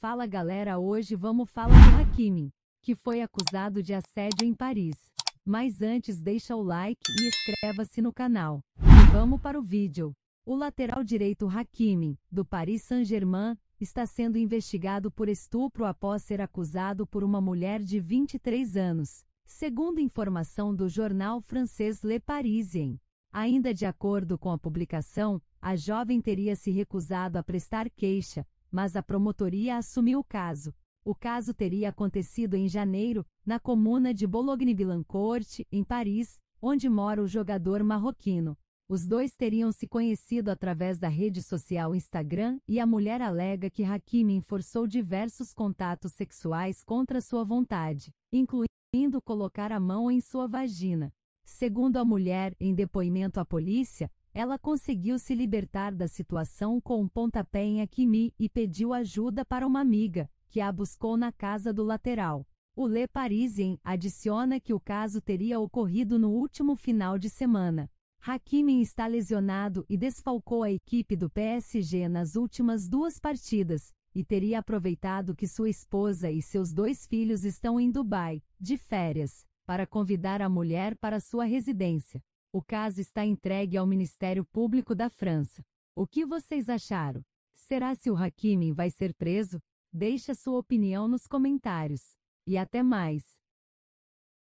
Fala galera, hoje vamos falar do Hakimi, que foi acusado de assédio em Paris. Mas antes deixa o like e inscreva-se no canal. E vamos para o vídeo. O lateral direito Hakimi, do Paris Saint-Germain, está sendo investigado por estupro após ser acusado por uma mulher de 23 anos, segundo informação do jornal francês Le Parisien. Ainda de acordo com a publicação, a jovem teria se recusado a prestar queixa, mas a promotoria assumiu o caso. O caso teria acontecido em janeiro, na comuna de Boulogne-Billancourt, em Paris, onde mora o jogador marroquino. Os dois teriam se conhecido através da rede social Instagram e a mulher alega que Hakimi enforçou diversos contatos sexuais contra sua vontade, incluindo colocar a mão em sua vagina. Segundo a mulher, em depoimento à polícia, ela conseguiu se libertar da situação com um pontapé em Akimi e pediu ajuda para uma amiga, que a buscou na casa do lateral. O Le Parisien adiciona que o caso teria ocorrido no último final de semana. Hakimi está lesionado e desfalcou a equipe do PSG nas últimas duas partidas, e teria aproveitado que sua esposa e seus dois filhos estão em Dubai, de férias, para convidar a mulher para sua residência. O caso está entregue ao Ministério Público da França. O que vocês acharam? Será se o Hakimi vai ser preso? Deixe a sua opinião nos comentários. E até mais!